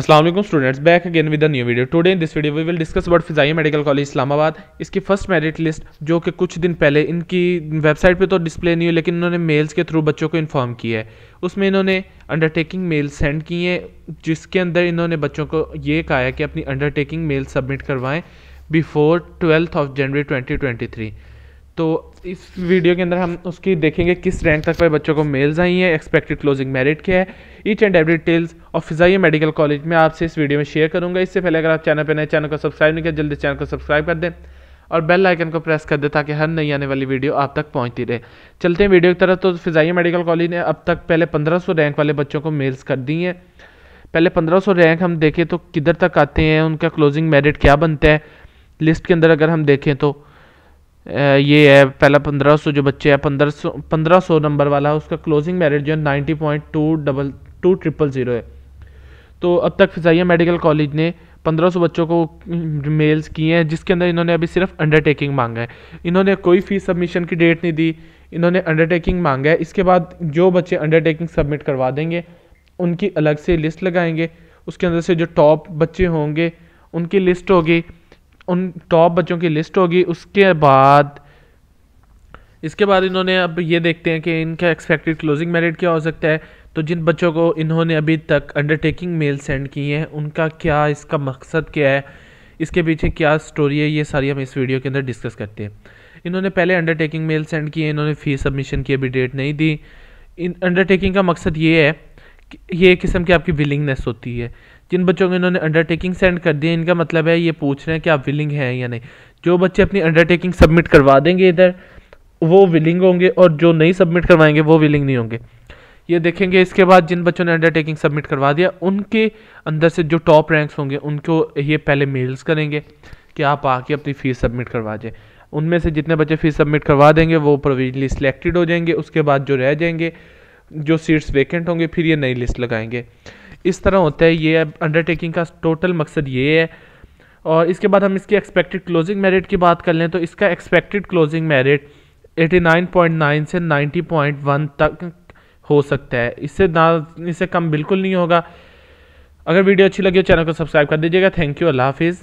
Aslam students back again with new video today in this video we will discuss about Fazaia medical college Islamabad इसकी first merit list जो कि कुछ दिन पहले इनकी वेबसाइट पे तो डिस्प्ले नहीं हुई लेकिन इन्होंने मेल्स के थ्रू बच्चों को इन्फॉर्म किया है उसमें इन्होंने अंडरटेकिंग मेल सेंड की हैं जिसके अंदर इन्होंने बच्चों को ये कहा है कि अपनी अंडरटेकिंग मेल सबमिट करवाएँ before twelfth of January twenty तो इस वीडियो के अंदर हम उसकी देखेंगे किस रैंक तक पर बच्चों को मेल्स आई हैं एक्सपेक्टेड क्लोजिंग मेरिट क्या है ईच एंड एवरी डिटेल्स और फिजाइया मेडिकल कॉलेज में आपसे इस वीडियो में शेयर करूंगा इससे पहले अगर आप चैनल पर नए चैनल को सब्सक्राइब नहीं किया जल्दी चैनल को सब्सक्राइब कर दें और बेल आइकन को प्रेस कर दें ताकि हर नई आने वाली वीडियो आप तक पहुँचती रहे चलते हैं वीडियो की तरफ तो फिजाइया मेडिकल कॉलेज ने अब तक पहले पंद्रह रैंक वाले बच्चों को मेल्स कर दी हैं पहले पंद्रह रैंक हम देखें तो किधर तक आते हैं उनका क्लोजिंग मेरिट क्या बनता है लिस्ट के अंदर अगर हम देखें तो ये है पहला 1500 जो बच्चे हैं 1500 1500 नंबर वाला उसका क्लोजिंग मेरिट जो है ninety point two double two triple zero है तो अब तक फिजाइया मेडिकल कॉलेज ने 1500 बच्चों को मेल्स किए हैं जिसके अंदर इन्होंने अभी सिर्फ अंडरटेकिंग मांगा है इन्होंने कोई फीस सबमिशन की डेट नहीं दी इन्होंने अंडरटेकिंग मांगा है इसके बाद जो बच्चे अंडरटेकिंग सबमिट करवा देंगे उनकी अलग से लिस्ट लगाएंगे उसके अंदर से जो टॉप बच्चे होंगे उनकी लिस्ट होगी उन टॉप बच्चों की लिस्ट होगी उसके बाद इसके बाद इन्होंने अब ये देखते हैं कि इनका एक्सपेक्टेड क्लोजिंग मेरिट क्या हो सकता है तो जिन बच्चों को इन्होंने अभी तक अंडरटेकिंग मेल सेंड किए हैं उनका क्या इसका मकसद क्या है इसके पीछे क्या स्टोरी है ये सारी हम इस वीडियो के अंदर डिस्कस करते हैं इन्होंने पहले अंडरटेकिंग मेल सेंड किए इन्होंने फ़ीस सबमिशन की अभी डेट नहीं दी इन अंडरटेकिंग का मकसद ये है ये किस्म की आपकी विलिंगनेस होती है जिन बच्चों को इन्होंने अंडरटेकिंग सेंड कर दी है इनका मतलब है ये पूछ रहे हैं कि आप विलिंग हैं या नहीं जो बच्चे अपनी अंडरटेकिंग सबमिट करवा देंगे इधर वो विलिंग होंगे और जो नहीं सबमिट करवाएंगे वो विलिंग नहीं होंगे ये देखेंगे इसके बाद जिन बच्चों ने अंडरटेकिंग सबमिट करवा दिया उनके अंदर से जो टॉप रैंक्स होंगे उनको ये पहले मेल्स करेंगे कि आप आके अपनी फ़ीस सबमिट करवा दें उनमें से जितने बच्चे फ़ीस सबमिट करवा देंगे वो प्रोविजनली सिलेक्टेड हो जाएंगे उसके बाद जो रह जाएंगे जो सीट्स वेकेंट होंगे फिर ये नई लिस्ट लगाएंगे इस तरह होता है ये अंडरटेकिंग का टोटल मकसद ये है और इसके बाद हम इसकी एक्सपेक्टेड क्लोजिंग मेरिट की बात कर लें तो इसका एक्सपेक्टेड क्लोजिंग मेरिट 89.9 से 90.1 तक हो सकता है इससे ना इससे कम बिल्कुल नहीं होगा अगर वीडियो अच्छी लगी हो चैनल को सब्सक्राइब कर दीजिएगा थैंक यू अल्लाह हाफिज़